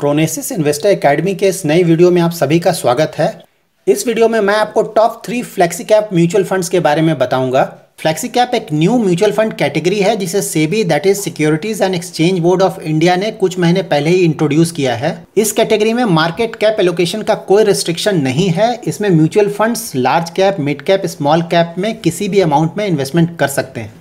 Phronesis investor academy के इस नई वीडियो में आप सभी का स्वागत है इस वीडियो में मैं आपको top three flexi cap mutual funds के बारे में बताऊंगा फ्लैक्सी कैप एक न्यू म्यूचुअल फंड कैटेगरी है जिसे SEBI that is Securities and Exchange Board of India ने कुछ महीने पहले ही इंट्रोड्यूस किया है इस कैटेगरी में मार्केट कैप एलोकेशन का कोई रिस्ट्रिक्शन नहीं है इसमें mutual funds large cap mid cap small cap में किसी भी अमाउंट में इन्वेस्टमेंट कर सकते हैं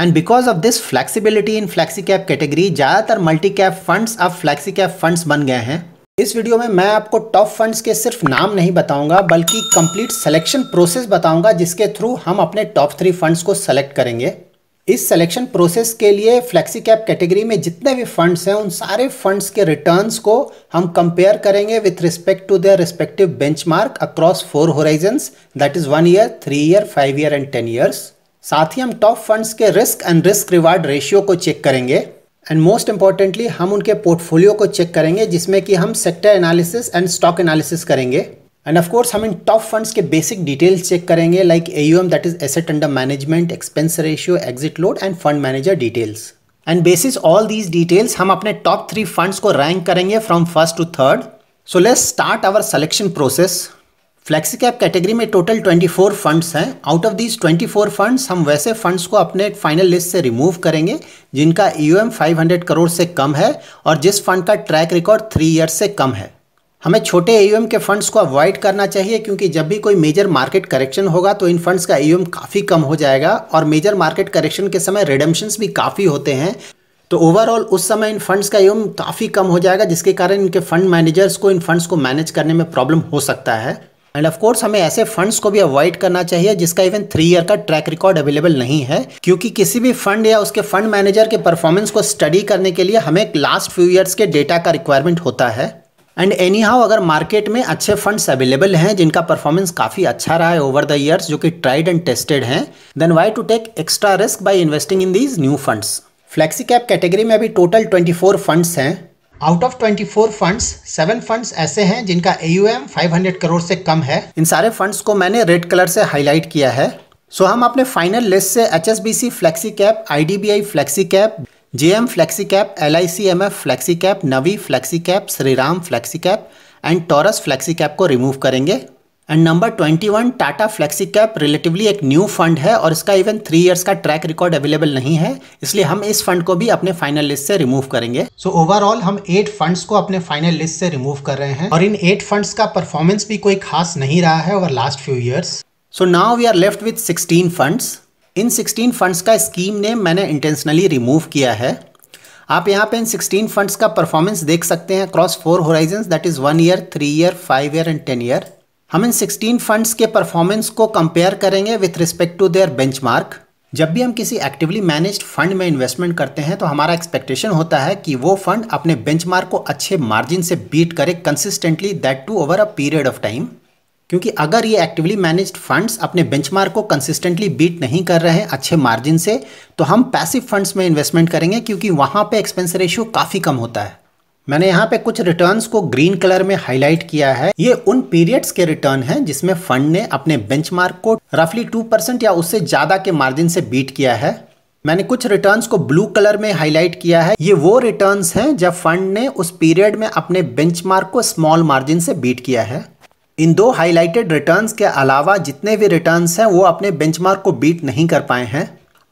and because of this flexibility in flexi cap category ज़्यादातर मल्टी कैप फंड्स अब फ्लैक्सी कैप फंड्स बन गए हैं इस वीडियो में मैं आपको टॉप फंड्स के सिर्फ नाम नहीं बताऊंगा बल्कि कंप्लीट सिलेक्शन प्रोसेस बताऊंगा जिसके थ्रू हम अपने टॉप थ्री फंड्स को सेलेक्ट करेंगे इस सिलेक्शन प्रोसेस के लिए फ्लेक्सी कैप कैटेगरी में जितने भी फंड्स हैं उन सारे फंड्स के रिटर्न्स को हम कंपेयर करेंगे with respect to their respective benchmark across four horizons that is one year three year five year and ten years साथ ही हम टॉप फंड्स के risk and risk reward ratio को चेक करेंगे एंड मोस्ट इम्पॉर्टेंटली हम उनके portfolio को check करेंगे जिसमें कि हम sector analysis and stock analysis करेंगे एंड ऑफकोर्स हम इन टॉप फंड्स के बेसिक डिटेल्स चेक करेंगे like A you M that is asset under management expense ratio exit load and fund manager details and basis all these details हम अपने top three funds को rank करेंगे from first to third so let's start our selection process flexi cap category में total 24 funds हैं out of these 24 funds हम वैसे funds को अपने फाइनल लिस्ट से रिमूव करेंगे जिनका ई 500 करोड़ से कम है और जिस फंड का ट्रैक रिकॉर्ड थ्री ईयर्स से कम है हमें छोटे ई e के फंड्स को अवॉइड करना चाहिए क्योंकि जब भी कोई मेजर मार्केट करेक्शन होगा तो इन फंड्स का ई e काफ़ी कम हो जाएगा और मेजर मार्केट करेक्शन के समय रिडम्शंस भी काफ़ी होते हैं तो ओवरऑल उस समय इन फंड्स का ईएम e काफ़ी कम हो जाएगा जिसके कारण इनके फंड मैनेजर्स को इन फंड्स को मैनेज करने में प्रॉब्लम हो सकता है एंड ऑफ कोर्स हमें ऐसे फंड्स को भी अवॉइड करना चाहिए जिसका इवन थ्री ईयर का ट्रैक रिकॉर्ड अवेलेबल नहीं है क्योंकि किसी भी फंड या उसके फंड मैनेजर के परफॉर्मेंस को स्टडी करने के लिए हमें लास्ट फ्यू ईयर्स के डेटा का रिक्वायरमेंट होता है एंड एनी हाउ अगर मार्केट में अच्छे फंड्स अवेलेबल हैं जिनका परफॉर्मेंस काफ़ी अच्छा रहा है ओवर द ईयर्स जो कि ट्राइड एंड टेस्टेड हैं then why to take extra risk by investing in these new funds flexi cap category में अभी टोटल ट्वेंटी फोर फंड्स हैं out of 24 fund seven fund ऐसे हैं जिनका एयूएम 500 करोड़ से कम है इन सारे फंड्स को मैंने रेड कलर से हाईलाइट किया है सो हम अपने फाइनल लिस्ट से H S B C flexi cap I D B I flexi cap J M flexi cap L I C M F flexi cap Navi flexi cap Shriram flexi cap and Taurus flexi cap को remove करेंगे and number 21 Tata flexi cap relatively एक new fund है और इसका even three years का track record available नहीं है इसलिए हम इस फंड को भी अपने फाइनल लिस्ट से रिमूव करेंगे सो so, ओवरऑल हम एट फंड्स को अपने फाइनल लिस्ट से रिमूव कर रहे हैं और इन एट फंड्स का परफॉर्मेंस भी कोई खास नहीं रहा है over last few years so now we are left with sixteen funds इन सिक्सटीन फंड्स का स्कीम ने मैंने इंटेंशनली रिमूव किया है आप यहाँ पे इन 16 फंड्स का परफॉर्मेंस देख सकते हैं cross four horizon that is one year three year five year and ten year हम इन 16 फंड्स के परफॉर्मेंस को कंपेयर करेंगे with respect to their benchmark जब भी हम किसी एक्टिवली मैनेज्ड फंड में इन्वेस्टमेंट करते हैं तो हमारा एक्सपेक्टेशन होता है कि वो फंड अपने बेंचमार्क को अच्छे मार्जिन से बीट करे consistently that too over a period of time क्योंकि अगर ये एक्टिवली मैनेज्ड फंड्स अपने बेंचमार्क को कंसिस्टेंटली बीट नहीं कर रहे हैं अच्छे मार्जिन से तो हम पैसिव फंड्स में इन्वेस्टमेंट करेंगे क्योंकि वहाँ पे एक्सपेंस रेशियो काफ़ी कम होता है मैंने यहाँ पे कुछ रिटर्न्स को ग्रीन कलर में हाईलाइट किया है ये उन पीरियड्स के रिटर्न हैं जिसमें फंड ने अपने बेंचमार्क को रफली टू परसेंट या उससे ज़्यादा के मार्जिन से बीट किया है मैंने कुछ रिटर्न्स को ब्लू कलर में हाईलाइट किया है ये वो रिटर्न्स हैं जब फंड ने उस पीरियड में अपने बेंच को स्मॉल मार्जिन से बीट किया है इन दो हाईलाइटेड रिटर्न्स के अलावा जितने भी रिटर्न्स हैं वो अपने बेंचमार्क को बीट नहीं कर पाए हैं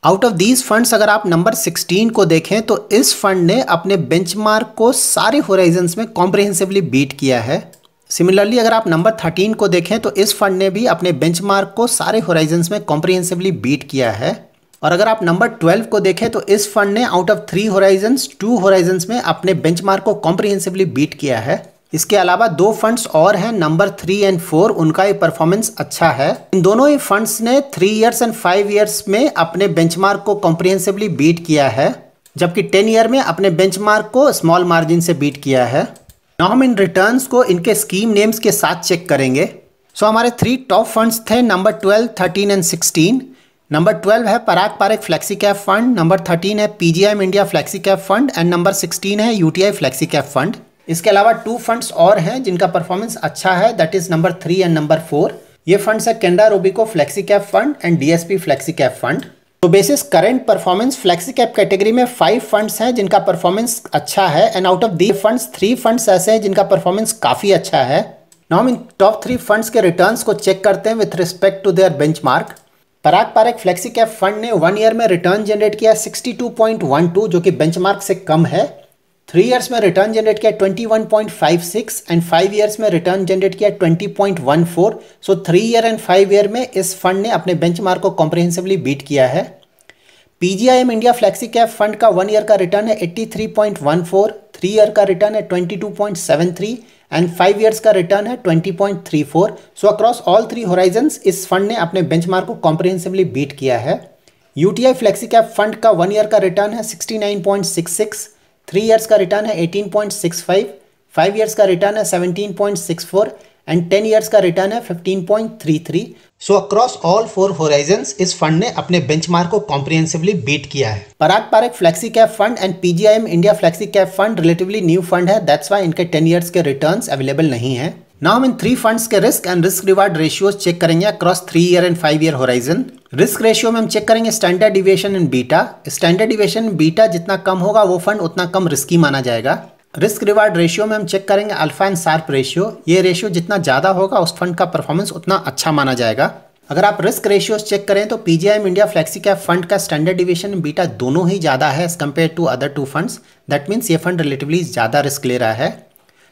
आउट ऑफ दीज फंड्स अगर आप नंबर 16 को देखें तो इस फंड ने अपने बेंचमार्क को सारे होराइजन्स में कॉम्प्रिहेंसिवली बीट किया है सिमिलरली अगर आप नंबर 13 को देखें तो इस फंड ने भी अपने बेंचमार्क को सारे होराइजन्स में कॉम्प्रिहेंसिवली बीट किया है और अगर आप नंबर 12 को देखें तो इस फंड ने out of three horizons two horizons में अपने बेंचमार्क को कॉम्प्रिहेंसिवली बीट किया है इसके अलावा दो फंड्स और हैं नंबर थ्री एंड फोर उनका ये परफॉर्मेंस अच्छा है इन दोनों ही फंड्स ने three years and five years में अपने बेंचमार्क को कॉम्प्रिहेंसिवली बीट किया है जबकि टेन ईयर में अपने बेंचमार्क को स्मॉल मार्जिन से बीट किया है नॉम इन रिटर्न्स को इनके स्कीम नेम्स के साथ चेक करेंगे सो so, हमारे थ्री टॉप फंड्स थे number twelve thirteen and sixteen number twelve है Parag Parekh flexi cap fund number thirteen है PGIM India flexi cap fund and number sixteen है यूटीआई फ्लैक्सी कैप फंड इसके अलावा टू फंड्स और हैं जिनका परफॉर्मेंस अच्छा है that is number three and number four ये फंड्स है Canara Robeco flexi cap fund and DSP flexi cap fund तो basis current performance flexi cap category में फाइव फंड्स हैं जिनका परफॉर्मेंस अच्छा है and out of the funds three funds ऐसे हैं जिनका परफॉर्मेंस काफ़ी अच्छा है now in top three funds के रिटर्न को चेक करते हैं with respect to their mark Parag park flexi cap fund ने वन ईयर में रिटर्न जनरेट किया 62.12 जो कि बेंचमार्क से कम है थ्री ईयर्स में रिटर्न जनरेट किया 21.56 एंड फाइव ईयर्स में रिटर्न जनरेट किया 20.14 so three year and five year में इस फंड ने अपने बेंचमार्क को कॉम्प्रिहेंसिवली बीट किया है PGIM India flexi cap fund का वन ईयर का रिटर्न है 83.14 थ्री पॉइंट ईयर का रिटर्न है 22.73 एंड फाइव ईयर्स का रिटर्न है 20.34 so across all three horizons इस फंड ने अपने बेंचमार्क को कॉम्प्रिहेंसिवली बीट किया है यूटीआई फ्लेक्सी कैप फंड का वन ईयर का रिटर्न है सिक्स थ्री ईयर्स का रिटर्न है 18.65, फाइव फाइव ईयर्स का रिटर्न है 17.64 एंड टेन ईयर्स का रिटर्न है 15.33 so across all four horizons इस फंड ने अपने मार्क को कॉम्प्रिहेंसिवली बीट किया है Parag park flexi cap fund and PGIM India flexi cap fund relatively new fund है दैट्स वाई इनके टेन ईयर्स के रिटर्न अवेलेबल नहीं है नाउ इन थ्री फंड्स के risk and risk reward ratios check करेंगे across three year and five year horizon risk ratio में हम check करेंगे standard deviation in beta standard deviation beta जितना कम होगा वो फंड उतना कम रिस्की माना जाएगा रिस्क रिवार्ड रेशियो में हम चेक करेंगे अल्फा एंड सार्प रेशियो ये रेशियो जितना ज़्यादा होगा उस फंड का परफॉर्मेंस उतना अच्छा माना जाएगा अगर आप रिस्क रेशियोज चेक करें तो PGIM India flexi cap fund का स्टैंडर्ड डिविएशन बीटा दोनों ही ज़्यादा है as compared to other two funds that means ये फंड रिलेटिवली ज़्यादा रिस्क ले रहा है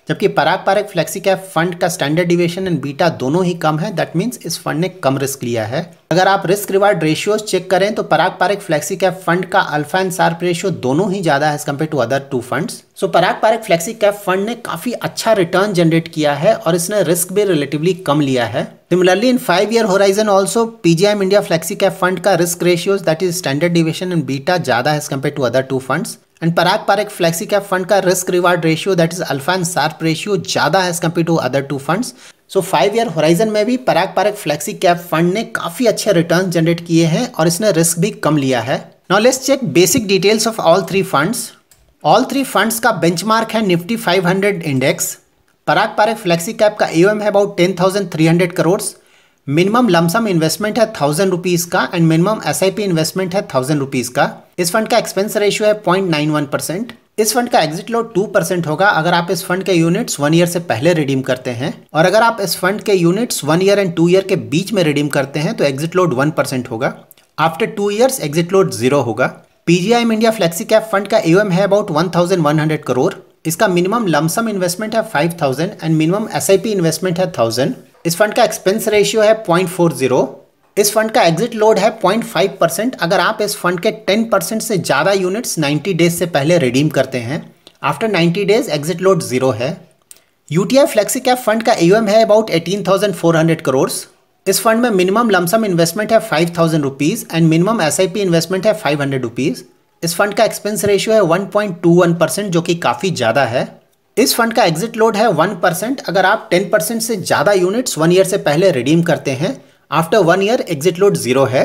जबकि Parag park flexi cap fund का स्टैंडर्ड डिवेशन एंड बीटा दोनों ही कम है दैट मीन्स इस फंड ने कम रिस्क लिया है अगर आप रिस्क रिवार्ड रेशियोज चेक करें तो Parag park flexi cap fund का अल्फा एंड सार्प रेशियो दोनों ही ज्यादा है as compared to other two fund so Parag park flexi cap fund ने काफी अच्छा रिटर्न जनरेट किया है और इसने रिस्क भी रिलेटिवली कम लिया है similarly in five year horizon also PGIM India flexi cap fund का risk ratios that is standard deviation and beta ज्यादा है as compared to other two funds and Parag Parekh flexi cap fund का risk reward ratio that is alpha and Sharpe ratio ज़्यादा है as compared to other two funds so five year horizon में भी Parag park flexi cap fund ने काफ़ी अच्छे return generate किए हैं और इसने रिस्क भी कम लिया है now let's check basic details of all three funds all three funds का मार्क है Nifty hundred index Parag park flexi cap का एम है about hundred crore minimum lump sum investment है थाउजेंड रुपीज़ का and minimum S I P investment है thousand rupees का इस fund का एक्सपेंस रेशियो है पॉइंट नाइन वन परसेंट इस फंड का एग्जिट लोड टू परसेंट होगा अगर आप इस फंड के यूनिट्स वन ईयर से पहले रिडीम करते हैं और अगर आप इस फंड के units one year and two year के बीच में रिडीम करते हैं तो एग्जिट लोड वन परसेंट होगा after two years exit load zero होगा PGIM India flexi cap fund का एओएम है about one one thousand hundred crore इसका मिनिमम लमसम इन्वेस्टमेंट है five thousand and minimum SIP investment है थाउजेंड इस fund का expense ratio है पॉइंट फोर जीरो इस फंड का एग्जिट लोड है 0.5 परसेंट अगर आप इस फंड के 10 परसेंट से ज़्यादा यूनिट्स 90 डेज से पहले रिडीम करते हैं after 90 days exit load zero है U T I flexi cap fund का एम है अबाउट 18,400 करोड़ इस फंड में मिनिमम लमसम इन्वेस्टमेंट है five thousand rupees and minimum S I P investment है फाइव हंड्रेड रुपीज़ इस फंड का एक्सपेंस रेशियो है one point two one percent जो कि काफ़ी ज़्यादा है इस फंड का एग्जिट लोड है वन परसेंट अगर आप टेन परसेंट से ज़्यादा यूनिट्स वन ईयर से पहले रिडीम करते हैं after one year exit load zero है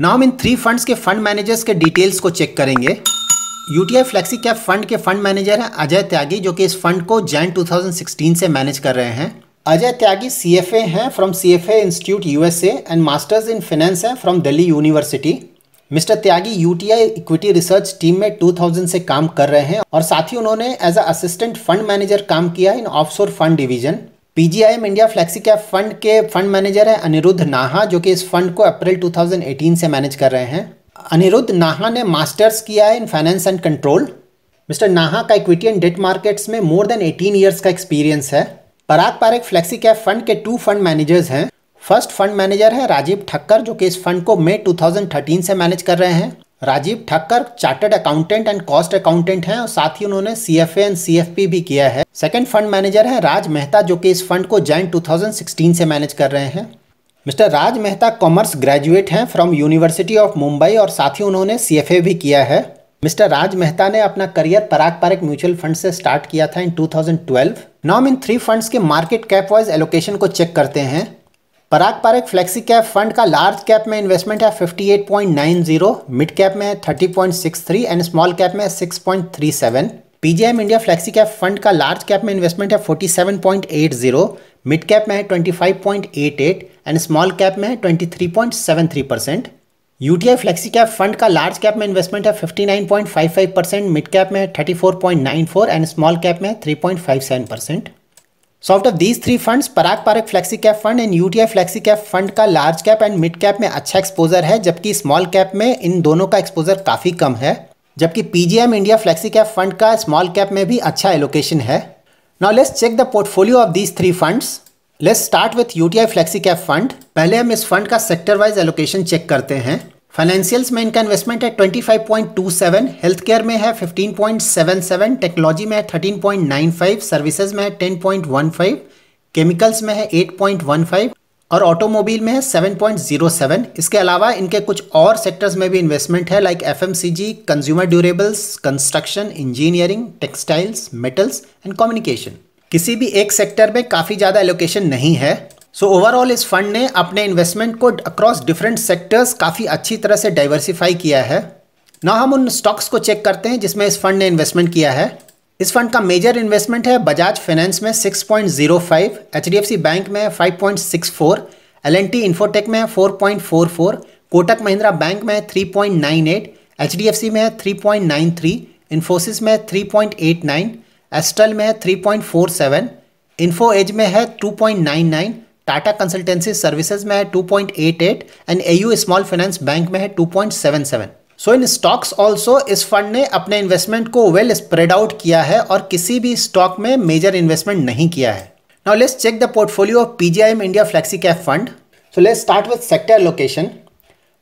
नाउ हम इन थ्री फंड्स के फंड मैनेजर्स के डिटेल्स को चेक करेंगे यूटीआई फ्लैक्सी कैप फंड के फंड मैनेजर हैं अजय त्यागी जो कि इस फंड को जैन 2016 से मैनेज कर रहे हैं अजय त्यागी सी एफ ए हैं from C F A institute U S A and masters in finance हैं from Delhi university mister Tyagi U T I equity research team में 2000 से काम कर रहे हैं और साथ ही उन्होंने as a assistant fund manager काम किया in offshore fund division PGIM India flexi cap fund के फंड मैनेजर है अनिरुद्ध नाहा जो कि इस फंड को अप्रैल 2018 से मैनेज कर रहे हैं अनिरुद्ध नाहा ने मास्टर्स किया है in finance and control mister Naha का इक्विटी एंड डेट मार्केट्स में मोर देन 18 इयर्स का एक्सपीरियंस है Parag Parekh flexi cap fund के टू फंड मैनेजर्स हैं फर्स्ट फंड मैनेजर है राजीव ठक्कर जो कि इस फंड को मई 2013 से मैनेज कर रहे हैं Rajeev Thakkar chartered accountant and cost accountant हैं और साथ ही उन्होंने C F and C F P भी किया है सेकंड फंड मैनेजर हैं राज मेहता जो कि इस फंड को जैन 2016 से मैनेज कर रहे हैं mister Raj Mehta commerce graduate हैं फ्रॉम यूनिवर्सिटी ऑफ मुंबई और साथ ही उन्होंने सी एफ ए भी किया है मिस्टर राज मेहता ने अपना career Parag Parekh mutual fund से स्टार्ट किया था इन 2012 नाउ नॉम इन थ्री फंड्स के मार्केट कैप वाइज एलोकेशन को चेक करते हैं Parag park flexi cap fund का लार्ज कैप में इन्वेस्टमेंट है 58.90 मिड कैप में 30.63 एंड स्मॉल कैप में 6.37 PGIM India flexi cap fund का लार्ज कैप में इन्वेस्टमेंट है 47.80 मिड कैप में 25.88 एंड स्मॉल कैप में 23.73 percent UTI flexi cap fund का लार्ज कैप में इन्वेस्टमेंट है 59.55 परसेंट मिड कैप में 34.94 एंड स्मॉल कैप में 3.57 percent so out of these three funds, Parag park flexi cap fund and UTI flexi cap fund का large cap and mid cap में अच्छा exposure है जबकि small cap में इन दोनों का एक्सपोजर काफ़ी कम है जबकि PGIM India flexi cap fund का स्मॉल कैप में भी अच्छा एलोकेशन है now let's check the portfolio of these three funds let's start with UTI flexi cap fund पहले हम इस फंड का सेक्टर वाइज एलोकेशन चेक करते हैं फाइनेंशियल्स में इनका इन्वेस्टमेंट है 25.27 हेल्थ केयर में है 15.77 टेक्नोलॉजी में है 13.95 सर्विसेज में है 10.15 केमिकल्स में है 8.15 और ऑटोमोबाइल में है 7.07 इसके अलावा इनके कुछ और सेक्टर्स में भी इन्वेस्टमेंट है like FMCG consumer durables construction engineering textiles metals and communication किसी भी एक सेक्टर में काफ़ी ज़्यादा एलोकेशन नहीं है सो ओवरऑल इस फंड ने अपने इन्वेस्टमेंट को अक्रॉस डिफरेंट सेक्टर्स काफ़ी अच्छी तरह से डाइवर्सिफाई किया है ना हम उन स्टॉक्स को चेक करते हैं जिसमें इस फंड ने इन्वेस्टमेंट किया है इस फंड का मेजर इन्वेस्टमेंट है बजाज फाइनेंस में 6.05, पॉइंट बैंक में 5.64, टी इन्फोटेक में 4.44, कोटक महिंद्रा बैंक में 3.98, एचडीएफसी में 3.93, इन्फोसिस में 3.89, एस्टल में 3.47, इन्फो एज में है 2.99 टाटा कंसल्टेंसी सर्विसेज में है 2.88 and AU small finance bank में है 2.77 सो इन स्टॉक्स आल्सो इस फंड ने अपने इन्वेस्टमेंट को वेल स्प्रेड आउट किया है और किसी भी स्टॉक में मेजर इन्वेस्टमेंट नहीं किया है now let's check the portfolio of PGIM India flexi cap fund so let's start with sector location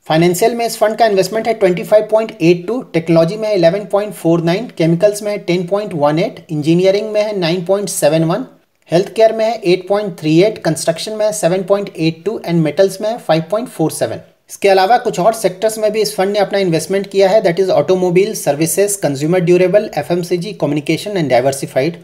financial में इस फंड का इन्वेस्टमेंट है 25.82 टेक्नोलॉजी में है 11.49 केमिकल्स में है 10.18 इंजीनियरिंग में है 9.71 हेल्थ केयर में है 8.38 कंस्ट्रक्शन में 7.82 एंड मेटल्स में 5.47 इसके अलावा कुछ और सेक्टर्स में भी इस फंड ने अपना इन्वेस्टमेंट किया है that is automobile services consumer durable F communication and diversified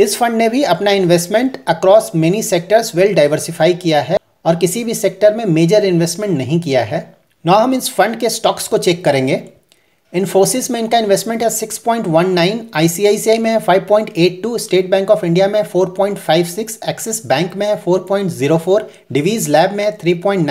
इस फंड ने भी अपना investment across many sectors well diversify किया है और किसी भी सेक्टर में मेजर इन्वेस्टमेंट नहीं किया है ना हम इस फंड के स्टॉक्स को चेक करेंगे इन्फोसिस में इनका इन्वेस्टमेंट है 6.19 आईसीआईसीआई में है 5.82 स्टेट बैंक ऑफ इंडिया में 4.56 एक्सिस बैंक में है 4.04 डिवीज लैब में है पॉइंट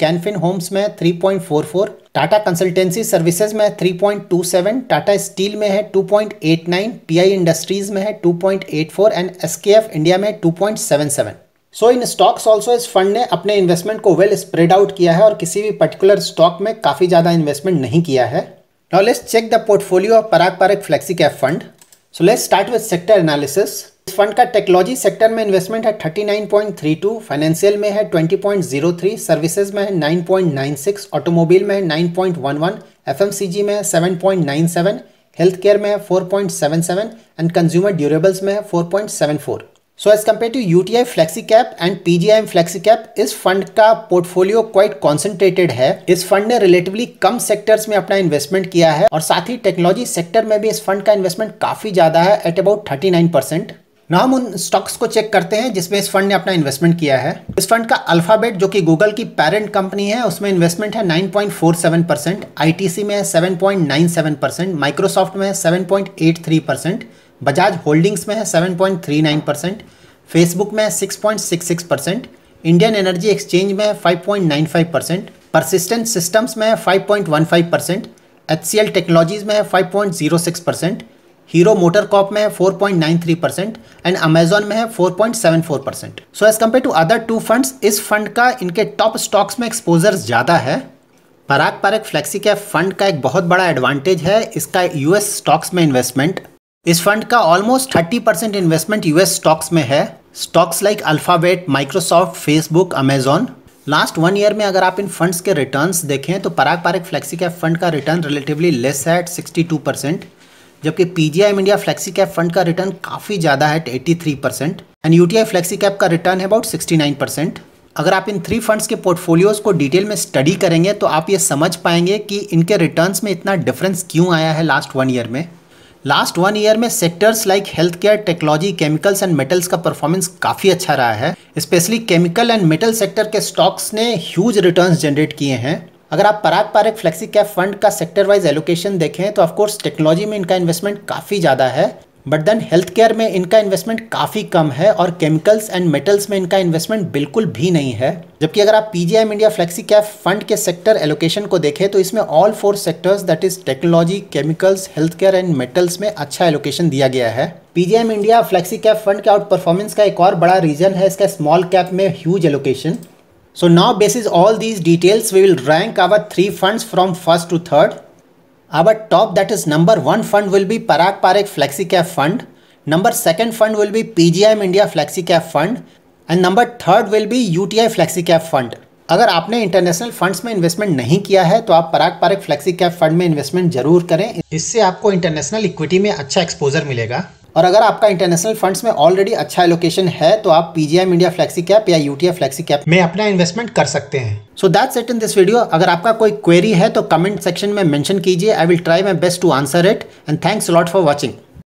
कैनफिन होम्स में 3.44 टाटा कंसल्टेंसी सर्विसेज में है 3.27 टाटा स्टील में है 2.89 पीआई इंडस्ट्रीज में है 2.84 एंड एसकेएफ इंडिया में 2.77 सो इन स्टॉक्स ऑल्सो इस फंड ने अपने इन्वेस्टमेंट को वेल स्प्रेड आउट किया है और किसी भी पर्टिकुलर स्टॉक में काफ़ी ज़्यादा इन्वेस्टमेंट नहीं किया है Now let's check the portfolio of Parag Parag Flexi Cap Fund. So let's start with sector analysis. इस फंड का टेक्नोलॉजी सेक्टर में इन्वेस्टमेंट है 39.32, फाइनेंशियल में है 20.03, सर्विसेज में है 9.96, ऑटोमोबाइल में है 9.11, एफएमसीजी में है 7.97, हेल्थ केयर में है 4.77 एंड कंज्यूमर ड्यूरेबल्स में है 4.74. So as So as compared to UTI FlexiCap एम फ्लेक्सी कैप इस फंड का पोर्टफोलियो क्वाइट कॉन्सेंट्रेटेड है इस फंड ने रिलेटिवली कम सेक्टर्स में अपना इन्वेस्टमेंट किया है और साथ ही टेक्नोलॉजी सेक्टर में भी इस फंड का इन्वेस्टमेंट काफी ज्यादा है at about thirty nine percent ना हम उन स्टॉक्स को चेक करते हैं जिसमें इस फंड ने अपना इन्वेस्टमेंट किया है इस फंड का अल्फाबेट जो कि गूगल की पेरेंट कंपनी है उसमें इन्वेस्टमेंट है 9.47 परसेंट आई में है 7.97 परसेंट माइक्रोसॉफ्ट में है 7.83 परसेंट बजाज होल्डिंग्स में है 7.39 परसेंट फेसबुक में है 6.66 परसेंट इंडियन एनर्जी एक्सचेंज में है 5.95 परसेंट परसिस्टेंट सिस्टम्स में है 5.15 percent H C L technologies में है 5.06 परसेंट हीरो मोटर कॉप में है 4.93 परसेंट एंड अमेजोन में है 4.74 percent so as compare to other two funds इस फंड का इनके टॉप स्टॉक्स में एक्सपोजर ज़्यादा है Parag park flexi cap fund का एक बहुत बड़ा एडवांटेज है इसका यूएस स्टॉक्स में इन्वेस्टमेंट इस फंड का almost 30 percent investment US stocks में है stocks like Alphabet Microsoft Facebook Amazon last one year में अगर आप इन फंड्स के रिटर्न्स देखें तो Parag Parikh flexi cap fund का रिटर्न रिलेटिवली लेस है एट 62 परसेंट जबकि P G India flexi cap fund का रिटर्न काफ़ी ज़्यादा है eighty eighty three percent and U T I flexi cap का रिटर्न है अबाउट सिक्सटी नाइन परसेंट अगर आप इन थ्री फंड्स के पोर्टफोलियोज़ को डिटेल में स्टडी करेंगे तो आप ये समझ पाएंगे कि इनके रिटर्न्स में इतना डिफरेंस क्यों आया है लास्ट वन ईयर में लास्ट वन ईयर में sectors like health care technology chemicals and metals का परफॉर्मेंस काफ़ी अच्छा रहा है specially chemical and metal sector के स्टॉक्स ने ह्यूज रिटर्न जनरेट किए हैं अगर आप Parag park flexi cap fund का सेक्टर वाइज एलोकेशन देखें तो ऑफकोर्स टेक्नोलॉजी में इनका इन्वेस्टमेंट काफ़ी ज़्यादा है बट देन हेल्थ केयर में इनका इन्वेस्टमेंट काफ़ी कम है और केमिकल्स एंड मेटल्स में इनका इन्वेस्टमेंट बिल्कुल भी नहीं है जबकि अगर आप PGIM India flexi cap fund के सेक्टर एलोकेशन को देखें तो इसमें all four sectors that is technology chemicals health care and metals में अच्छा एलोकेशन दिया गया है PGIM India flexi cap fund के आउट परफॉर्मेंस का एक और बड़ा रीजन है इसका स्मॉल कैप में huge allocation so now basis all these details we will rank our three fund from first to third Our top that is number 1 fund will be Parag Parekh FlexiCap fund. Number 2nd fund will be PGIM India FlexiCap fund. And number third will be U T I flexi fund अगर आपने international funds में investment नहीं किया है तो आप Parag park flexi cap fund में investment जरूर करें इससे आपको इंटरनेशनल इक्विटी में अच्छा एक्सपोजर मिलेगा और अगर आपका इंटरनेशनल फंड्स में ऑलरेडी अच्छा एलोकेशन है तो आप पीजीआई इंडिया फ्लैक्सी कैप या यूटीआई फ्लैक्सी कैप में अपना इन्वेस्टमेंट कर सकते हैं so that set in this video अगर आपका कोई क्वेरी है तो कमेंट सेक्शन में मेंशन कीजिए I will try my best to answer it and thanks lot for watching